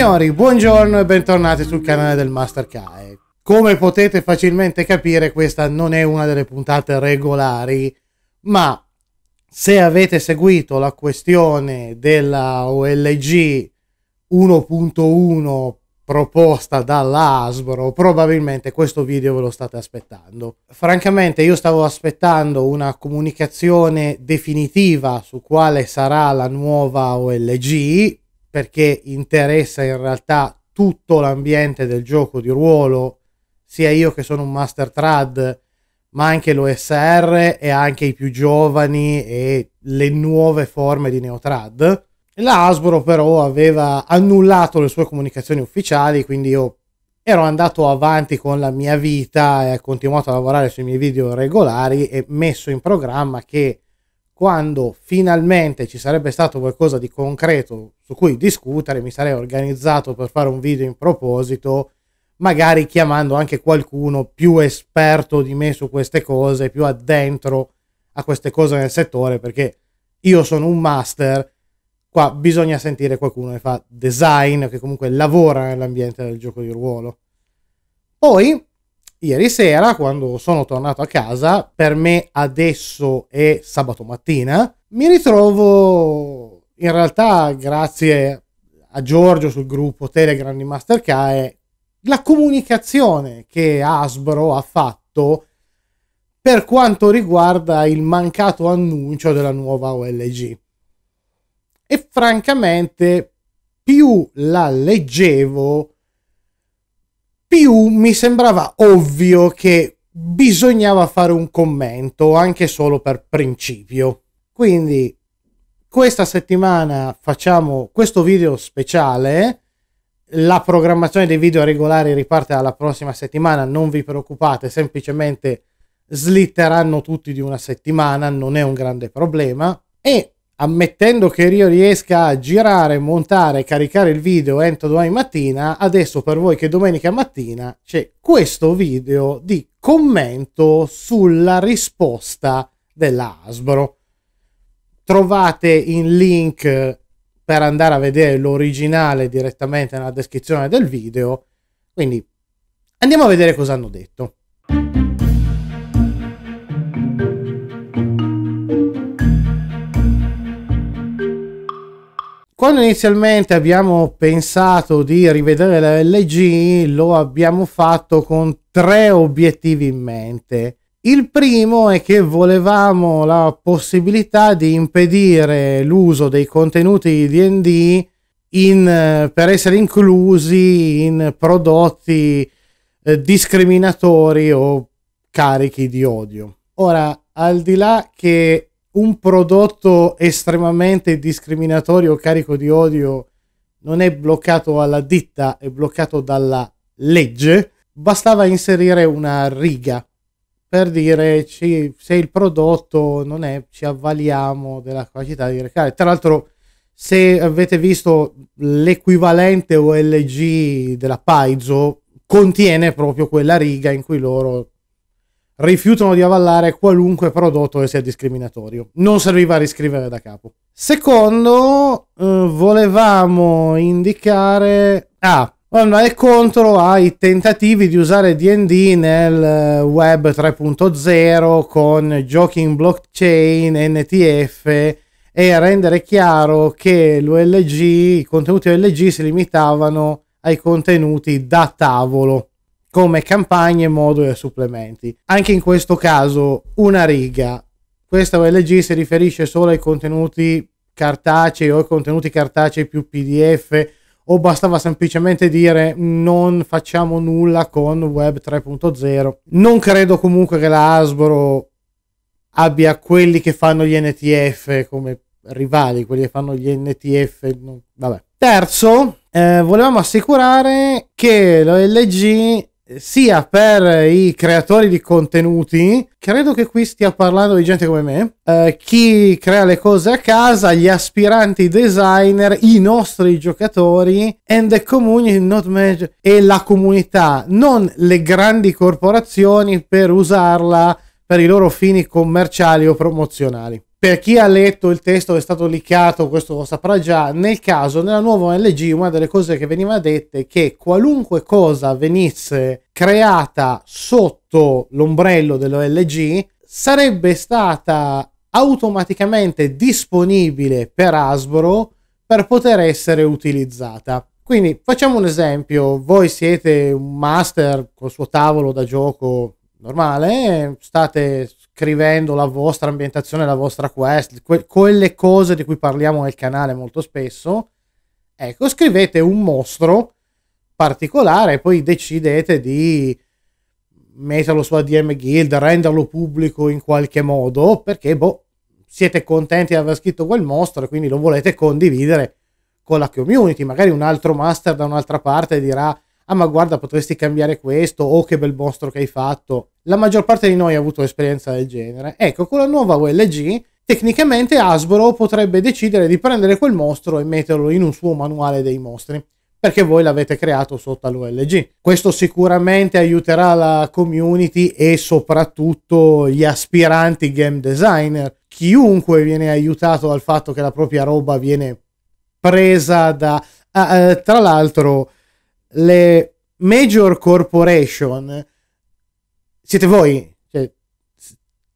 Signori, buongiorno e bentornati sul canale del Master Kai. Come potete facilmente capire, questa non è una delle puntate regolari, ma se avete seguito la questione della OLG 1.1 proposta dalla Hasbro, probabilmente questo video ve lo state aspettando. Francamente io stavo aspettando una comunicazione definitiva su quale sarà la nuova OLG, perché interessa in realtà tutto l'ambiente del gioco di ruolo, sia io che sono un master trad, ma anche l'OSR e anche i più giovani e le nuove forme di neotrad. La Hasbro però aveva annullato le sue comunicazioni ufficiali, quindi io ero andato avanti con la mia vita e ho continuato a lavorare sui miei video regolari e messo in programma che quando finalmente ci sarebbe stato qualcosa di concreto su cui discutere, mi sarei organizzato per fare un video in proposito, magari chiamando anche qualcuno più esperto di me su queste cose, più addentro a queste cose nel settore, perché io sono un master, qua bisogna sentire qualcuno che fa design, che comunque lavora nell'ambiente del gioco di ruolo. Poi ieri sera, quando sono tornato a casa, per me adesso è sabato mattina, mi ritrovo in realtà grazie a Giorgio sul gruppo Telegram di Mastercard la comunicazione che Asbro ha fatto per quanto riguarda il mancato annuncio della nuova OLG. E francamente più la leggevo più mi sembrava ovvio che bisognava fare un commento anche solo per principio. Quindi questa settimana facciamo questo video speciale. La programmazione dei video regolari riparte dalla prossima settimana, non vi preoccupate, semplicemente slitteranno tutti di una settimana, non è un grande problema. E ammettendo che io riesca a girare, montare, caricare il video entro domani mattina, adesso per voi che domenica mattina c'è questo video di commento sulla risposta della Asbro. Trovate il link per andare a vedere l'originale direttamente nella descrizione del video, quindi andiamo a vedere cosa hanno detto. Quando inizialmente abbiamo pensato di rivedere la LG, lo abbiamo fatto con tre obiettivi in mente. Il primo è che volevamo la possibilità di impedire l'uso dei contenuti di DD in, eh, per essere inclusi in prodotti eh, discriminatori o carichi di odio. Ora, al di là che un prodotto estremamente discriminatorio, carico di odio, non è bloccato alla ditta, è bloccato dalla legge, bastava inserire una riga per dire ci, se il prodotto non è, ci avvaliamo della capacità di recare. Tra l'altro, se avete visto l'equivalente OLG della Paizo, contiene proprio quella riga in cui loro rifiutano di avallare qualunque prodotto che sia discriminatorio. Non serviva a riscrivere da capo. Secondo, eh, volevamo indicare... Ah, è contro ai tentativi di usare DD nel eh, web 3.0 con giochi in blockchain, NTF e rendere chiaro che l'OLG, i contenuti OLG si limitavano ai contenuti da tavolo come campagne, modulo e supplementi. Anche in questo caso una riga. Questa OLG si riferisce solo ai contenuti cartacei o ai contenuti cartacei più PDF o bastava semplicemente dire non facciamo nulla con Web 3.0. Non credo comunque che la Hasbro abbia quelli che fanno gli NTF come rivali, quelli che fanno gli NTF, no, vabbè. Terzo, eh, volevamo assicurare che l'OLG sia per i creatori di contenuti, credo che qui stia parlando di gente come me, eh, chi crea le cose a casa, gli aspiranti designer, i nostri giocatori and the community not major, e la comunità, non le grandi corporazioni per usarla per i loro fini commerciali o promozionali per chi ha letto il testo è stato licchiato, questo lo saprà già, nel caso, nella nuova ONG, una delle cose che veniva dette è che qualunque cosa venisse creata sotto l'ombrello dell'OLG sarebbe stata automaticamente disponibile per Hasbro per poter essere utilizzata. Quindi facciamo un esempio, voi siete un master col suo tavolo da gioco normale, state scrivendo la vostra ambientazione, la vostra quest, que- quelle cose di cui parliamo nel canale molto spesso, ecco, scrivete un mostro particolare e poi decidete di metterlo su ADM Guild, renderlo pubblico in qualche modo, perché boh, siete contenti di aver scritto quel mostro e quindi lo volete condividere con la community. Magari un altro master da un'altra parte dirà ah ma guarda potresti cambiare questo, oh che bel mostro che hai fatto. La maggior parte di noi ha avuto esperienza del genere. Ecco, con la nuova OLG tecnicamente Hasbro potrebbe decidere di prendere quel mostro e metterlo in un suo manuale dei mostri perché voi l'avete creato sotto l'OLG. Questo sicuramente aiuterà la community e soprattutto gli aspiranti game designer. Chiunque viene aiutato dal fatto che la propria roba viene presa da... Ah, eh, tra l'altro, le major corporation siete voi, cioè,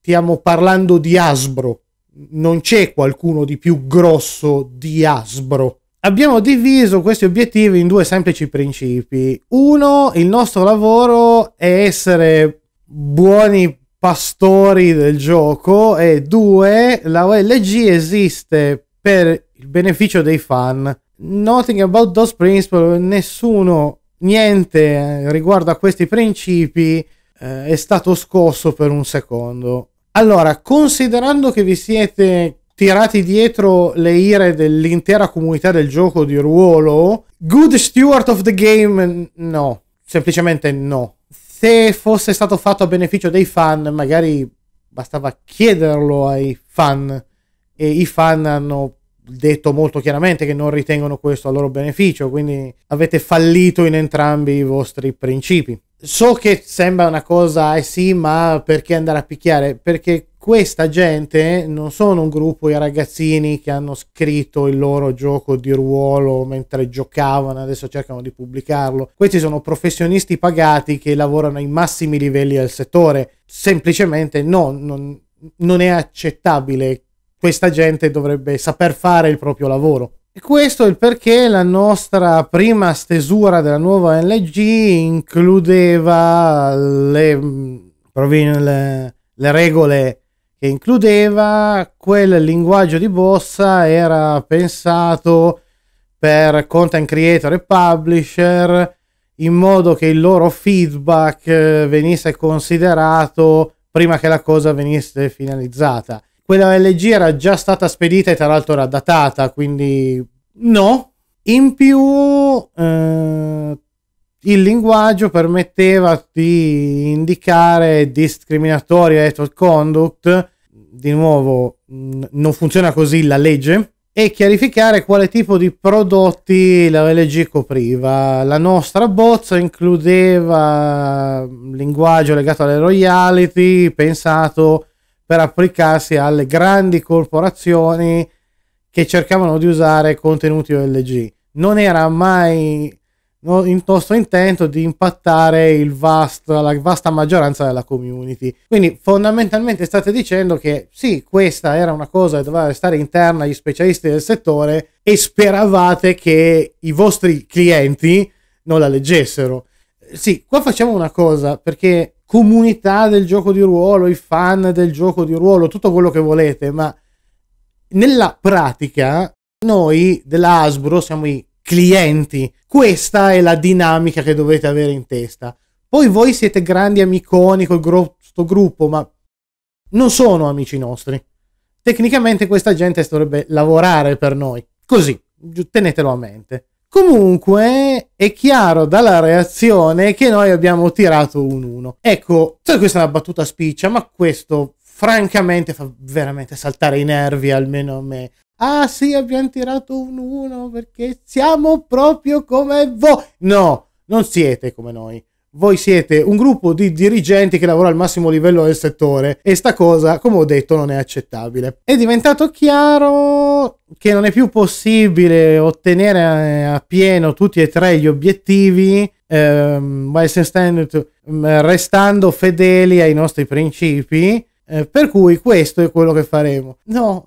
stiamo parlando di Asbro, non c'è qualcuno di più grosso di Asbro. Abbiamo diviso questi obiettivi in due semplici principi. Uno, il nostro lavoro è essere buoni pastori del gioco e due, la OLG esiste per il beneficio dei fan nothing about those principles, nessuno, niente eh, riguardo a questi principi eh, è stato scosso per un secondo. Allora, considerando che vi siete tirati dietro le ire dell'intera comunità del gioco di ruolo, good steward of the game, no, semplicemente no. Se fosse stato fatto a beneficio dei fan, magari bastava chiederlo ai fan e i fan hanno detto molto chiaramente che non ritengono questo a loro beneficio, quindi avete fallito in entrambi i vostri principi. So che sembra una cosa, eh sì, ma perché andare a picchiare? Perché questa gente non sono un gruppo di ragazzini che hanno scritto il loro gioco di ruolo mentre giocavano, adesso cercano di pubblicarlo. Questi sono professionisti pagati che lavorano ai massimi livelli del settore. Semplicemente no, non, non è accettabile questa gente dovrebbe saper fare il proprio lavoro. E questo è il perché la nostra prima stesura della nuova LG includeva le, mm, le, le regole che includeva, quel linguaggio di bossa era pensato per content creator e publisher in modo che il loro feedback eh, venisse considerato prima che la cosa venisse finalizzata quella LG era già stata spedita e tra l'altro era datata, quindi no. In più eh, il linguaggio permetteva di indicare discriminatori ethical conduct, di nuovo mm, non funziona così la legge, e chiarificare quale tipo di prodotti la LG copriva. La nostra bozza includeva mm, linguaggio legato alle royalty, pensato per applicarsi alle grandi corporazioni che cercavano di usare contenuti OLG. Non era mai no, il nostro intento di impattare il vasto, la vasta maggioranza della community. Quindi fondamentalmente state dicendo che sì, questa era una cosa che doveva restare interna agli specialisti del settore e speravate che i vostri clienti non la leggessero. Sì, qua facciamo una cosa perché comunità del gioco di ruolo, i fan del gioco di ruolo, tutto quello che volete, ma nella pratica noi della Hasbro siamo i clienti. Questa è la dinamica che dovete avere in testa. Poi voi siete grandi amiconi col grosso gruppo, ma non sono amici nostri. Tecnicamente questa gente dovrebbe lavorare per noi. Così, tenetelo a mente. Comunque è chiaro dalla reazione che noi abbiamo tirato un 1. Ecco, so questa è una battuta spiccia, ma questo francamente fa veramente saltare i nervi, almeno a me. Ah sì, abbiamo tirato un 1 perché siamo proprio come voi. No, non siete come noi voi siete un gruppo di dirigenti che lavora al massimo livello del settore e sta cosa, come ho detto, non è accettabile. È diventato chiaro che non è più possibile ottenere eh, a pieno tutti e tre gli obiettivi ehm, mm, restando fedeli ai nostri principi, eh, per cui questo è quello che faremo. No,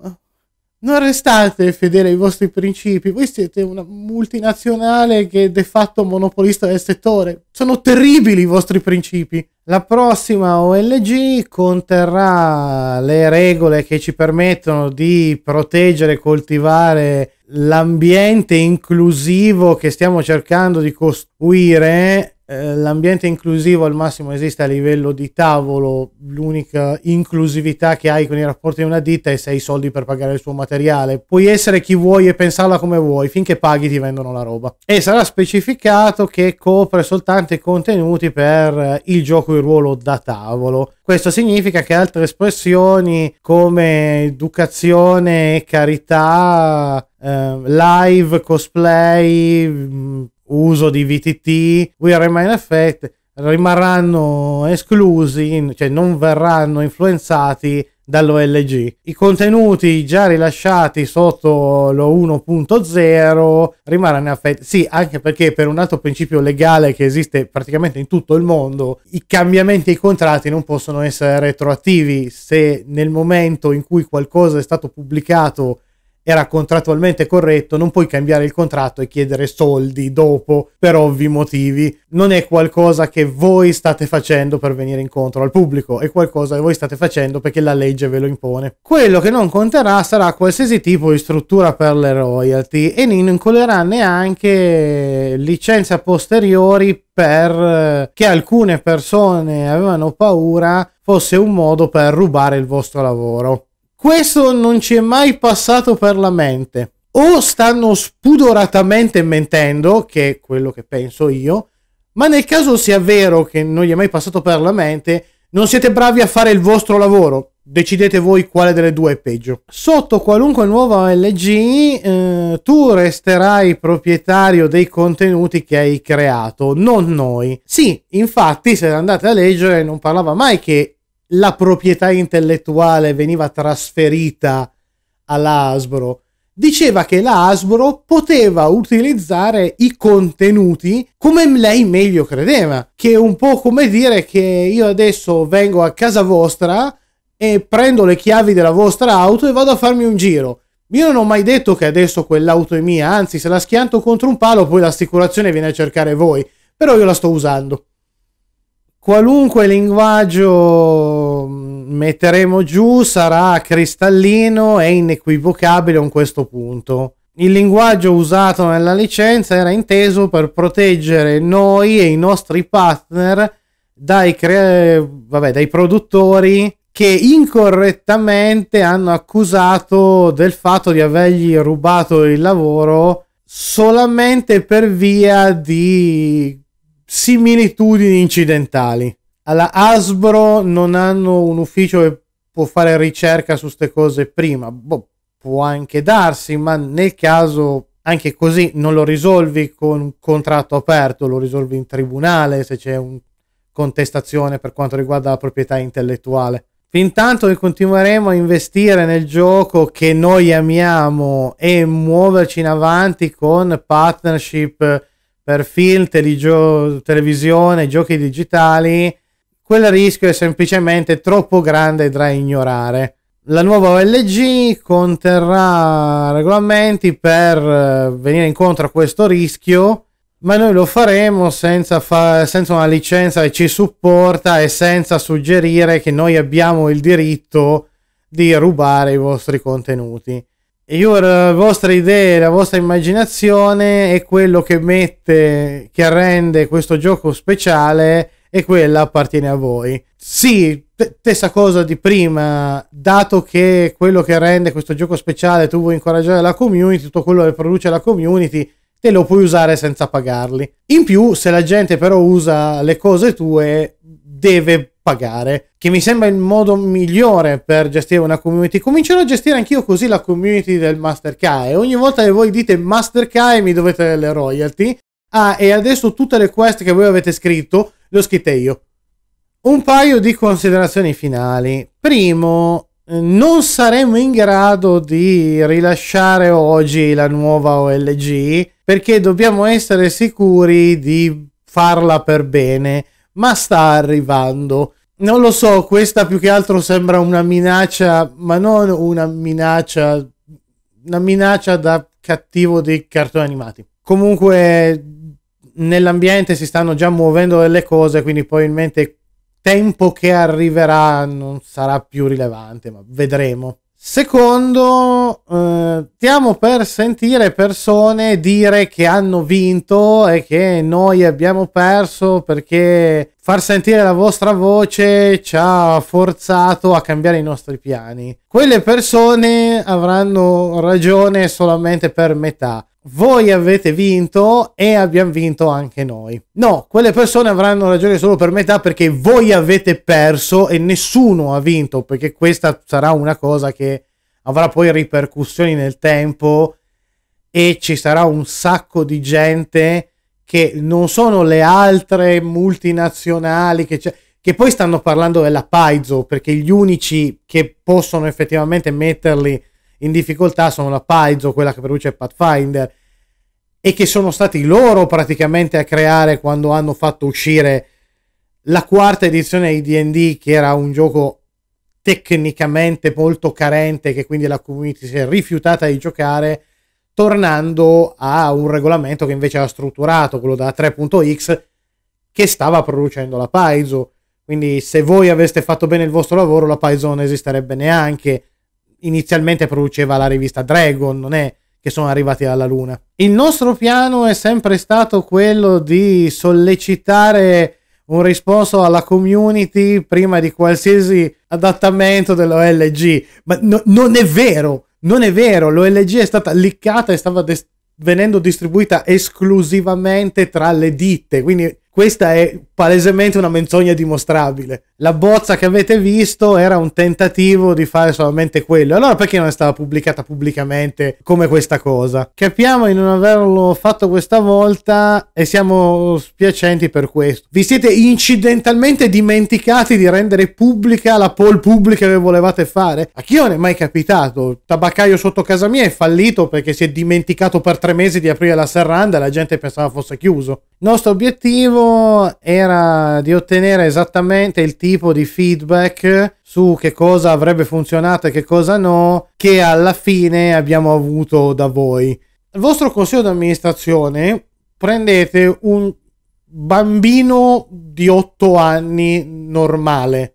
non restate fedeli ai vostri principi, voi siete una multinazionale che è de facto monopolista del settore. Sono terribili i vostri principi. La prossima OLG conterrà le regole che ci permettono di proteggere e coltivare l'ambiente inclusivo che stiamo cercando di costruire eh, l'ambiente inclusivo al massimo esiste a livello di tavolo, l'unica inclusività che hai con i rapporti di una ditta è se hai soldi per pagare il suo materiale. Puoi essere chi vuoi e pensarla come vuoi, finché paghi ti vendono la roba. E sarà specificato che copre soltanto i contenuti per eh, il gioco di ruolo da tavolo. Questo significa che altre espressioni come educazione e carità eh, live, cosplay, mm, uso di VTT, We Remain Effect rimarranno esclusi, cioè non verranno influenzati dall'OLG. I contenuti già rilasciati sotto lo 1.0 rimarranno affetti. Sì, anche perché per un altro principio legale che esiste praticamente in tutto il mondo, i cambiamenti ai contratti non possono essere retroattivi se nel momento in cui qualcosa è stato pubblicato era contrattualmente corretto, non puoi cambiare il contratto e chiedere soldi dopo per ovvi motivi. Non è qualcosa che voi state facendo per venire incontro al pubblico, è qualcosa che voi state facendo perché la legge ve lo impone. Quello che non conterà sarà qualsiasi tipo di struttura per le royalty e non incolerà neanche licenze a posteriori per eh, che alcune persone avevano paura fosse un modo per rubare il vostro lavoro questo non ci è mai passato per la mente. O stanno spudoratamente mentendo, che è quello che penso io, ma nel caso sia vero che non gli è mai passato per la mente, non siete bravi a fare il vostro lavoro. Decidete voi quale delle due è peggio. Sotto qualunque nuova LG, eh, tu resterai proprietario dei contenuti che hai creato, non noi. Sì, infatti, se andate a leggere, non parlava mai che la proprietà intellettuale veniva trasferita alla Hasbro, diceva che la Hasbro poteva utilizzare i contenuti come lei meglio credeva, che è un po' come dire che io adesso vengo a casa vostra e prendo le chiavi della vostra auto e vado a farmi un giro. Io non ho mai detto che adesso quell'auto è mia, anzi se la schianto contro un palo poi l'assicurazione viene a cercare voi, però io la sto usando qualunque linguaggio mm, metteremo giù sarà cristallino e inequivocabile a questo punto. Il linguaggio usato nella licenza era inteso per proteggere noi e i nostri partner dai, cre... Vabbè, dai produttori che incorrettamente hanno accusato del fatto di avergli rubato il lavoro solamente per via di similitudini incidentali. Alla Hasbro non hanno un ufficio che può fare ricerca su queste cose prima. Boh, può anche darsi, ma nel caso anche così non lo risolvi con un contratto aperto, lo risolvi in tribunale se c'è un contestazione per quanto riguarda la proprietà intellettuale. Fintanto che continueremo a investire nel gioco che noi amiamo e muoverci in avanti con partnership per film, teligio- televisione, giochi digitali, quel rischio è semplicemente troppo grande da ignorare. La nuova OLG conterrà regolamenti per eh, venire incontro a questo rischio, ma noi lo faremo senza, fa- senza una licenza che ci supporta e senza suggerire che noi abbiamo il diritto di rubare i vostri contenuti. Your, io eh, la vostra idea, la vostra immaginazione è quello che mette, che rende questo gioco speciale e quella appartiene a voi. Sì, t- stessa cosa di prima, dato che quello che rende questo gioco speciale tu vuoi incoraggiare la community, tutto quello che produce la community te lo puoi usare senza pagarli. In più, se la gente però usa le cose tue, deve pagare, che mi sembra il modo migliore per gestire una community. Comincerò a gestire anch'io così la community del Masterkai. Ogni volta che voi dite Masterkai mi dovete delle royalty. Ah, e adesso tutte le quest che voi avete scritto le ho scritte io. Un paio di considerazioni finali. Primo, non saremo in grado di rilasciare oggi la nuova OLG perché dobbiamo essere sicuri di farla per bene ma sta arrivando non lo so, questa più che altro sembra una minaccia, ma non una minaccia, una minaccia da cattivo di cartoni animati. Comunque nell'ambiente si stanno già muovendo delle cose, quindi probabilmente tempo che arriverà non sarà più rilevante, ma vedremo. Secondo, eh, stiamo per sentire persone dire che hanno vinto e che noi abbiamo perso perché far sentire la vostra voce ci ha forzato a cambiare i nostri piani. Quelle persone avranno ragione solamente per metà voi avete vinto e abbiamo vinto anche noi. No, quelle persone avranno ragione solo per metà perché voi avete perso e nessuno ha vinto, perché questa sarà una cosa che avrà poi ripercussioni nel tempo e ci sarà un sacco di gente che non sono le altre multinazionali che c'è che poi stanno parlando della Paizo perché gli unici che possono effettivamente metterli in difficoltà sono la Paizo, quella che produce Pathfinder, e che sono stati loro praticamente a creare quando hanno fatto uscire la quarta edizione di DD, che era un gioco tecnicamente molto carente, che quindi la community si è rifiutata di giocare, tornando a un regolamento che invece era strutturato, quello da 3.x, che stava producendo la Paizo. Quindi se voi aveste fatto bene il vostro lavoro, la Paizo non esisterebbe neanche inizialmente produceva la rivista Dragon, non è che sono arrivati alla Luna. Il nostro piano è sempre stato quello di sollecitare un risponso alla community prima di qualsiasi adattamento dell'OLG, ma no, non è vero, non è vero, l'OLG è stata liccata e stava des- venendo distribuita esclusivamente tra le ditte, quindi questa è palesemente una menzogna dimostrabile. La bozza che avete visto era un tentativo di fare solamente quello. Allora perché non è stata pubblicata pubblicamente come questa cosa? Capiamo di non averlo fatto questa volta e siamo spiacenti per questo. Vi siete incidentalmente dimenticati di rendere pubblica la poll pubblica che volevate fare? A chi non è mai capitato? Il tabaccaio sotto casa mia è fallito perché si è dimenticato per tre mesi di aprire la serranda e la gente pensava fosse chiuso. Il nostro obiettivo era di ottenere esattamente il tipo di feedback su che cosa avrebbe funzionato e che cosa no, che alla fine abbiamo avuto da voi. Al vostro consiglio di amministrazione prendete un bambino di 8 anni normale.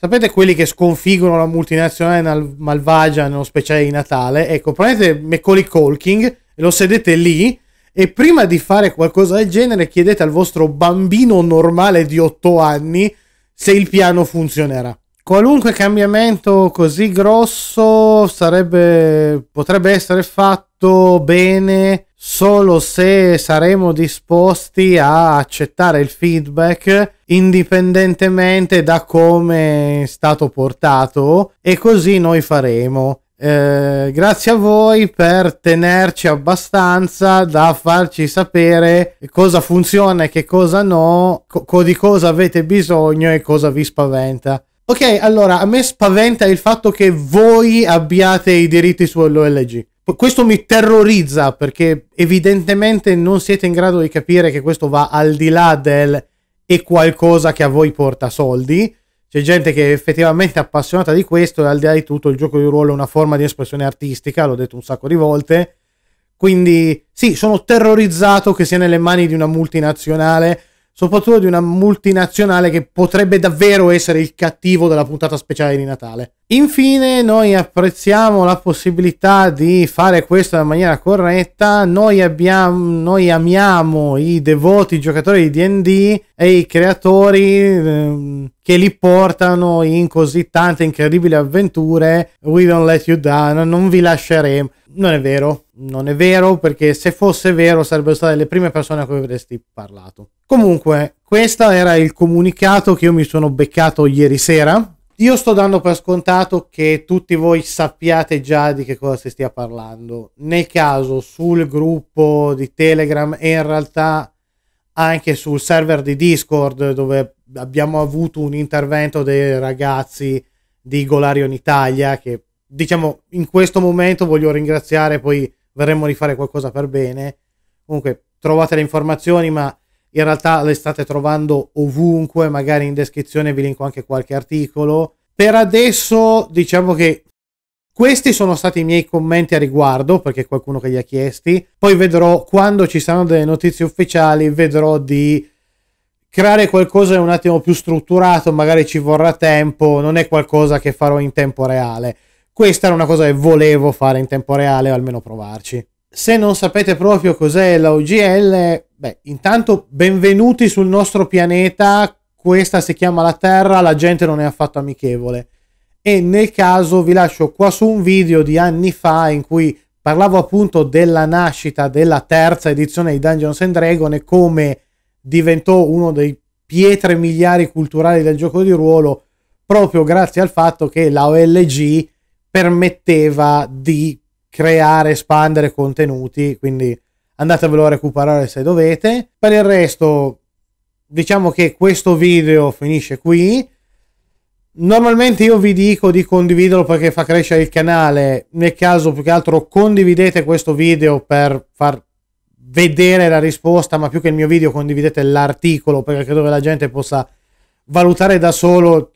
Sapete quelli che sconfiggono la multinazionale malvagia nello speciale di Natale? Ecco, prendete Macaulay Colking e lo sedete lì e prima di fare qualcosa del genere, chiedete al vostro bambino normale di 8 anni se il piano funzionerà. Qualunque cambiamento così grosso sarebbe, potrebbe essere fatto bene solo se saremo disposti a accettare il feedback indipendentemente da come è stato portato e così noi faremo. Eh, grazie a voi per tenerci abbastanza da farci sapere cosa funziona e che cosa no, co- di cosa avete bisogno e cosa vi spaventa. Ok, allora a me spaventa il fatto che voi abbiate i diritti sull'OLG. Questo mi terrorizza perché evidentemente non siete in grado di capire che questo va al di là del è qualcosa che a voi porta soldi c'è gente che è effettivamente appassionata di questo e al di là di tutto il gioco di ruolo è una forma di espressione artistica, l'ho detto un sacco di volte. Quindi sì, sono terrorizzato che sia nelle mani di una multinazionale, soprattutto di una multinazionale che potrebbe davvero essere il cattivo della puntata speciale di Natale. Infine, noi apprezziamo la possibilità di fare questo in maniera corretta. Noi, abbiamo, noi amiamo i devoti giocatori di DD e i creatori ehm, che li portano in così tante incredibili avventure. We don't let you down, non vi lasceremo. Non è vero, non è vero, perché se fosse vero sarebbero state le prime persone a cui avresti parlato. Comunque, questo era il comunicato che io mi sono beccato ieri sera io sto dando per scontato che tutti voi sappiate già di che cosa si stia parlando. Nel caso sul gruppo di Telegram e in realtà anche sul server di Discord dove abbiamo avuto un intervento dei ragazzi di Golarion Italia che diciamo in questo momento voglio ringraziare poi verremo a rifare qualcosa per bene. Comunque trovate le informazioni ma in realtà le state trovando ovunque, magari in descrizione vi linko anche qualche articolo. Per adesso diciamo che questi sono stati i miei commenti a riguardo, perché qualcuno che li ha chiesti. Poi vedrò quando ci saranno delle notizie ufficiali, vedrò di creare qualcosa un attimo più strutturato, magari ci vorrà tempo, non è qualcosa che farò in tempo reale. Questa era una cosa che volevo fare in tempo reale, o almeno provarci. Se non sapete proprio cos'è l'OGL, Beh, intanto benvenuti sul nostro pianeta, questa si chiama la Terra, la gente non è affatto amichevole. E nel caso vi lascio qua su un video di anni fa in cui parlavo appunto della nascita della terza edizione di Dungeons and Dragons e come diventò uno dei pietre miliari culturali del gioco di ruolo proprio grazie al fatto che la OLG permetteva di creare, espandere contenuti, quindi andatevelo a recuperare se dovete. Per il resto, diciamo che questo video finisce qui. Normalmente io vi dico di condividerlo perché fa crescere il canale, nel caso più che altro condividete questo video per far vedere la risposta, ma più che il mio video condividete l'articolo perché credo che la gente possa valutare da solo.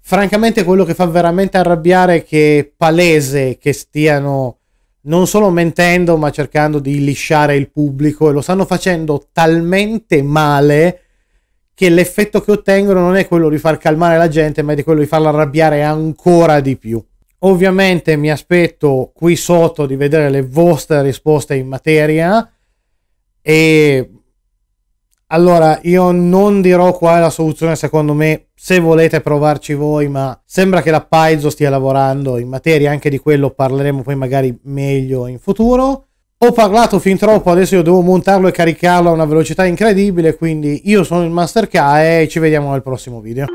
Francamente quello che fa veramente arrabbiare è che è palese che stiano non solo mentendo, ma cercando di lisciare il pubblico e lo stanno facendo talmente male che l'effetto che ottengono non è quello di far calmare la gente, ma è di quello di farla arrabbiare ancora di più. Ovviamente mi aspetto qui sotto di vedere le vostre risposte in materia e allora, io non dirò qual è la soluzione secondo me, se volete provarci voi, ma sembra che la Paizo stia lavorando in materia, anche di quello parleremo poi magari meglio in futuro. Ho parlato fin troppo, adesso io devo montarlo e caricarlo a una velocità incredibile, quindi io sono il Master K e ci vediamo nel prossimo video.